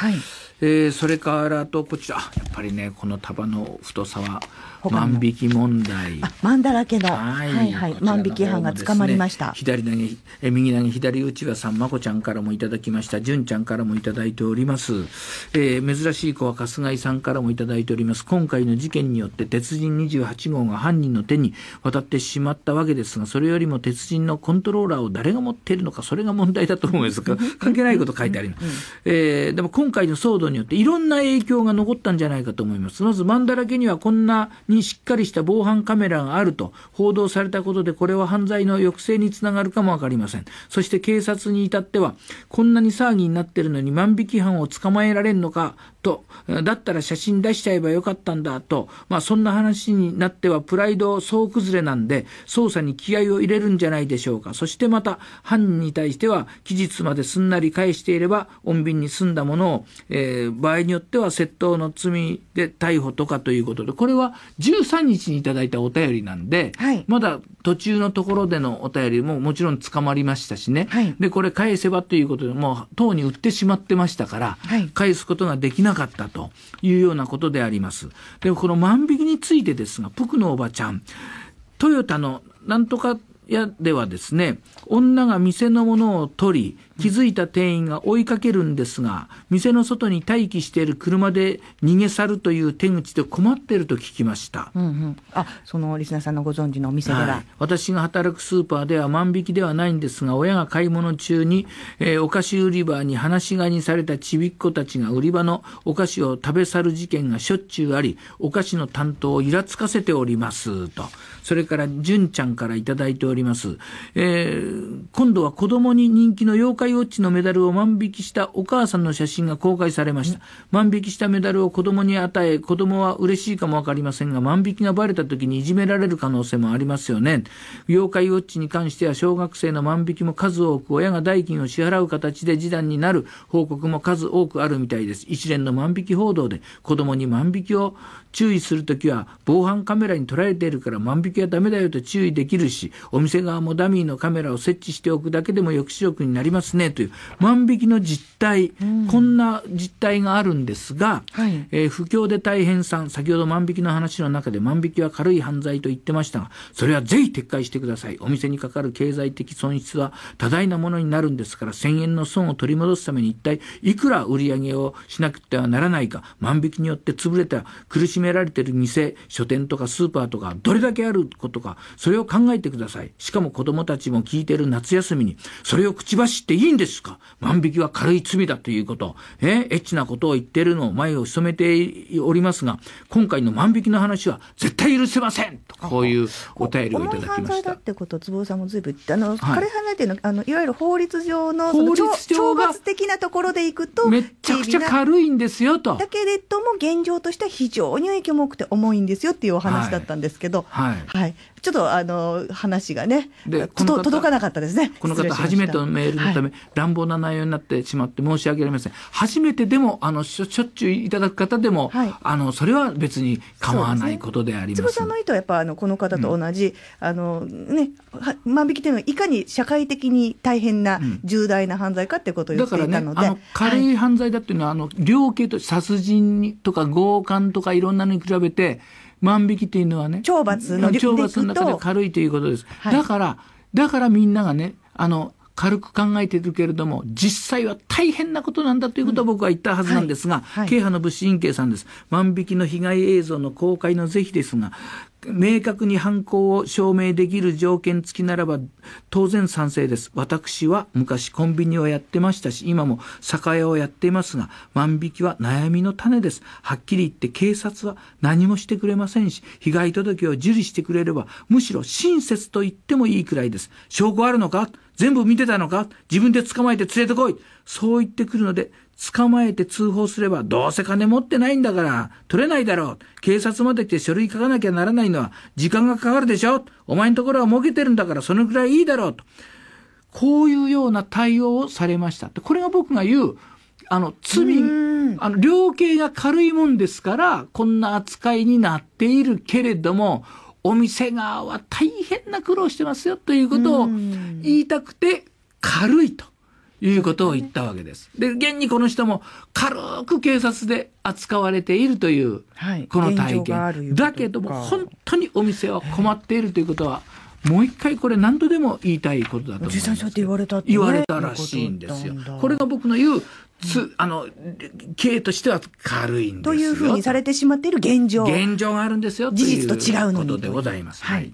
はいえー、それからとこちらやっぱりねこの束の太さは万引き問題万だらけの、はい、はいはい万引き犯が捕まりました、左投げえ右投げ左打ちはさんまこちゃんからもいただきました純ちゃんからもいただいております、えー、珍しい子は春日井さんからもいただいております今回の事件によって鉄人28号が犯人の手に渡ってしまったわけですがそれよりも鉄人のコントローラーを誰が持っているのかそれが問題だと思うんですが関係ないこと書いてあります、えー、でも今回の騒動によっていろんな影響が残ったんじゃないかと思います。まずマンダラケにはこんなにしっかりした防犯カメラがあると報道されたことでこれは犯罪の抑制につながるかもわかりません。そして警察に至ってはこんなに騒ぎになってるのに万引き犯を捕まえられんのかと、だったら写真出しちゃえばよかったんだと、まあそんな話になってはプライド総崩れなんで捜査に気合を入れるんじゃないでしょうか。そしてまた犯人に対しては期日まですんなり返していれば穏便に済んだものを、えー場合によっては窃盗の罪で逮捕とかということで、これは13日にいただいたお便りなんで、はい、まだ途中のところでのお便りももちろん捕まりましたしね、はい、で、これ返せばということで、もう党に売ってしまってましたから、はい、返すことができなかったというようなことであります。で、この万引きについてですが、プクのおばちゃん、トヨタのなんとかやではですね、女が店のものを取り、気づいた店員が追いかけるんですが店の外に待機している車で逃げ去るという手口で困っていると聞きました、うんうん、あそのリスナーさんのご存知のお店では、はい、私が働くスーパーでは万引きではないんですが親が買い物中に、えー、お菓子売り場に放し飼いにされたちびっ子たちが売り場のお菓子を食べ去る事件がしょっちゅうありお菓子の担当をいらつかせておりますとそれから純ちゃんから頂いております、えー、今度は子供に人気の妖怪イウォッチのメダルを万引きしたお母さんの写真が公開されました。万引きしたメダルを子供に与え、子供は嬉しいかもわかりませんが、万引きがバレた時にいじめられる可能性もありますよね。妖怪ウォッチに関しては小学生の万引きも数多く、親が代金を支払う形で示談になる報告も数多くあるみたいです。一連の万引き報道で子供に万引きを注意するときは、防犯カメラに捉えているから万引きはダメだよと注意できるし、お店側もダミーのカメラを設置しておくだけでも抑止力になりますね。ねという万引きの実態、うん、こんな実態があるんですが、はい、えー、不況で大変さん先ほど万引きの話の中で万引きは軽い犯罪と言ってましたがそれはぜひ撤回してくださいお店にかかる経済的損失は多大なものになるんですから1000円の損を取り戻すために一体いくら売り上げをしなくてはならないか万引きによって潰れた苦しめられている店書店とかスーパーとかどれだけあることかそれを考えてくださいしかも子どもたちも聞いている夏休みにそれを口走っていいんですか万引きは軽い罪だということ、えエッチなことを言ってるのを前を潜めておりますが、今回の万引きの話は絶対許せませんと、こういうお便りをいただきました。犯罪だってこと、坪さんもずいぶん、あの、はい、彼離れての、あの、いわゆる法律上の、法律上が懲罰的なところでいくと、めちゃくちゃ軽いんですよと。だけれども、現状としては非常に影響も多くて重いんですよっていうお話だったんですけど、はい。はい、はいちょっとあの話がね届かなかったですねこの方初めてのメールのため、はい、乱暴な内容になってしまって申し訳ありません初めてでもあのしょっちゅういただく方でも、はい、あのそれは別に構わないことであります。すね、の意図はやっぱあのこの方と同じ、うん、あのね万引きというのはいかに社会的に大変な重大な犯罪かってことを言っていたので、うん、だから軽い犯罪だっていうのは、はい、あの量刑と殺人とか強姦とかいろんなのに比べて。万引きっていうのはね懲罰の懲罰の中で軽いということです、はい、だからだからみんながねあの軽く考えてるけれども実際は大変なことなんだということを僕は言ったはずなんですが、うんはいはい、慶派の物資院員さんです万引きの被害映像の公開の是非ですが明確に犯行を証明できる条件付きならば当然賛成です。私は昔コンビニをやってましたし、今も酒屋をやっていますが、万引きは悩みの種です。はっきり言って警察は何もしてくれませんし、被害届を受理してくれれば、むしろ親切と言ってもいいくらいです。証拠あるのか全部見てたのか自分で捕まえて連れてこいそう言ってくるので、捕まえて通報すれば、どうせ金持ってないんだから、取れないだろう。警察まで来て書類書かなきゃならないのは、時間がかかるでしょ。お前のところは儲けてるんだから、そのくらいいいだろう。と。こういうような対応をされました。これが僕が言う、あの、罪、あの、量刑が軽いもんですから、こんな扱いになっているけれども、お店側は大変な苦労してますよということを言いたくて、軽いと。いうことを言ったわけです。で、現にこの人も軽く警察で扱われているという、この体験。はい、だけども、本当にお店は困っているということは、もう一回これ何度でも言いたいことだと思います。言われた、ね、言われたらしいんですよ。これが僕の言うつあの刑としては軽いんですよというふうにされてしまっている現状現状があるんですよ事実と違うのにということでございます。はい